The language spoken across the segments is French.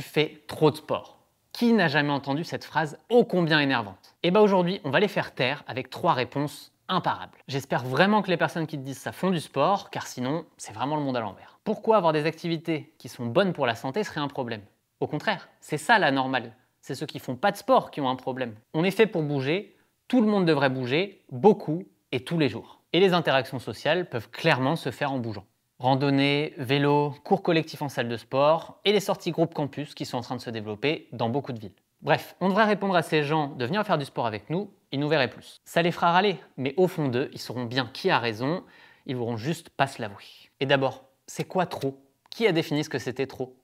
Fait fais trop de sport. Qui n'a jamais entendu cette phrase ô combien énervante Et eh bah ben, aujourd'hui, on va les faire taire avec trois réponses imparables. J'espère vraiment que les personnes qui te disent ça font du sport, car sinon, c'est vraiment le monde à l'envers. Pourquoi avoir des activités qui sont bonnes pour la santé serait un problème Au contraire, c'est ça la normale. C'est ceux qui font pas de sport qui ont un problème. On est fait pour bouger, tout le monde devrait bouger, beaucoup et tous les jours. Et les interactions sociales peuvent clairement se faire en bougeant randonnée, vélo, cours collectifs en salle de sport et les sorties groupe campus qui sont en train de se développer dans beaucoup de villes. Bref, on devrait répondre à ces gens de venir faire du sport avec nous, ils nous verraient plus. Ça les fera râler, mais au fond d'eux, ils sauront bien qui a raison, ils voudront juste pas se l'avouer. Et d'abord, c'est quoi trop Qui a défini ce que c'était trop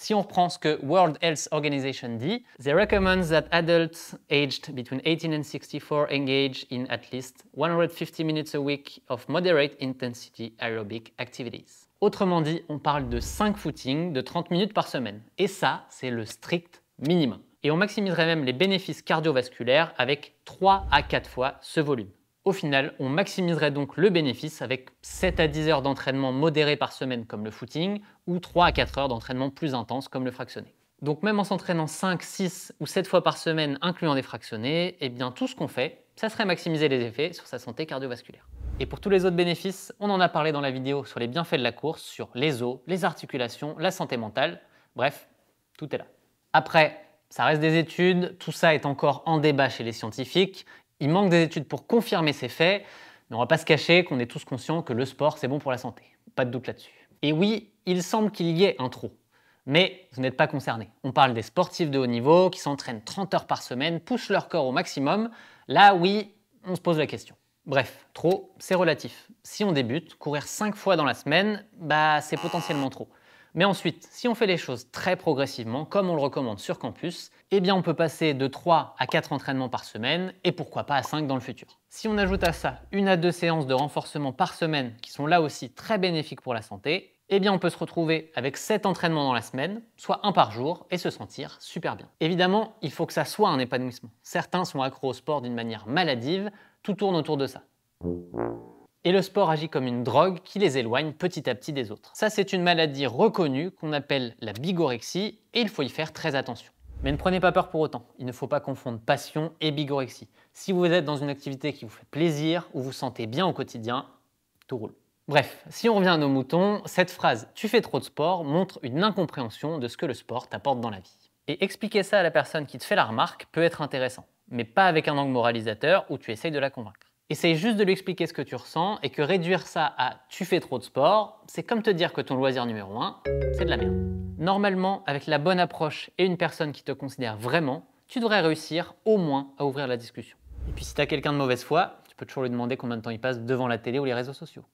si on reprend ce que World Health Organization dit, they recommend that adults aged between 18 and 64 engage in at least 150 minutes a week of moderate intensity aerobic activities. Autrement dit, on parle de 5 footings de 30 minutes par semaine. Et ça, c'est le strict minimum. Et on maximiserait même les bénéfices cardiovasculaires avec 3 à 4 fois ce volume. Au final, on maximiserait donc le bénéfice avec 7 à 10 heures d'entraînement modéré par semaine comme le footing ou 3 à 4 heures d'entraînement plus intense comme le fractionné. Donc même en s'entraînant 5, 6 ou 7 fois par semaine incluant des fractionnés, eh bien tout ce qu'on fait, ça serait maximiser les effets sur sa santé cardiovasculaire. Et pour tous les autres bénéfices, on en a parlé dans la vidéo sur les bienfaits de la course, sur les os, les articulations, la santé mentale, bref, tout est là. Après, ça reste des études, tout ça est encore en débat chez les scientifiques, il manque des études pour confirmer ces faits, mais on va pas se cacher qu'on est tous conscients que le sport, c'est bon pour la santé. Pas de doute là-dessus. Et oui, il semble qu'il y ait un trop, Mais vous n'êtes pas concerné. On parle des sportifs de haut niveau qui s'entraînent 30 heures par semaine, poussent leur corps au maximum. Là, oui, on se pose la question. Bref, trop, c'est relatif. Si on débute, courir 5 fois dans la semaine, bah c'est potentiellement trop. Mais ensuite, si on fait les choses très progressivement, comme on le recommande sur campus, eh bien on peut passer de 3 à 4 entraînements par semaine et pourquoi pas à 5 dans le futur. Si on ajoute à ça une à deux séances de renforcement par semaine qui sont là aussi très bénéfiques pour la santé, eh bien on peut se retrouver avec 7 entraînements dans la semaine, soit un par jour, et se sentir super bien. Évidemment, il faut que ça soit un épanouissement. Certains sont accros au sport d'une manière maladive, tout tourne autour de ça et le sport agit comme une drogue qui les éloigne petit à petit des autres. Ça, c'est une maladie reconnue qu'on appelle la bigorexie et il faut y faire très attention. Mais ne prenez pas peur pour autant, il ne faut pas confondre passion et bigorexie. Si vous êtes dans une activité qui vous fait plaisir ou vous sentez bien au quotidien, tout roule. Bref, si on revient à nos moutons, cette phrase tu fais trop de sport montre une incompréhension de ce que le sport t'apporte dans la vie. Et expliquer ça à la personne qui te fait la remarque peut être intéressant, mais pas avec un angle moralisateur où tu essayes de la convaincre. Essaye juste de lui expliquer ce que tu ressens et que réduire ça à tu fais trop de sport, c'est comme te dire que ton loisir numéro 1, c'est de la merde. Normalement, avec la bonne approche et une personne qui te considère vraiment, tu devrais réussir au moins à ouvrir la discussion. Et puis si t'as quelqu'un de mauvaise foi, tu peux toujours lui demander combien de temps il passe devant la télé ou les réseaux sociaux.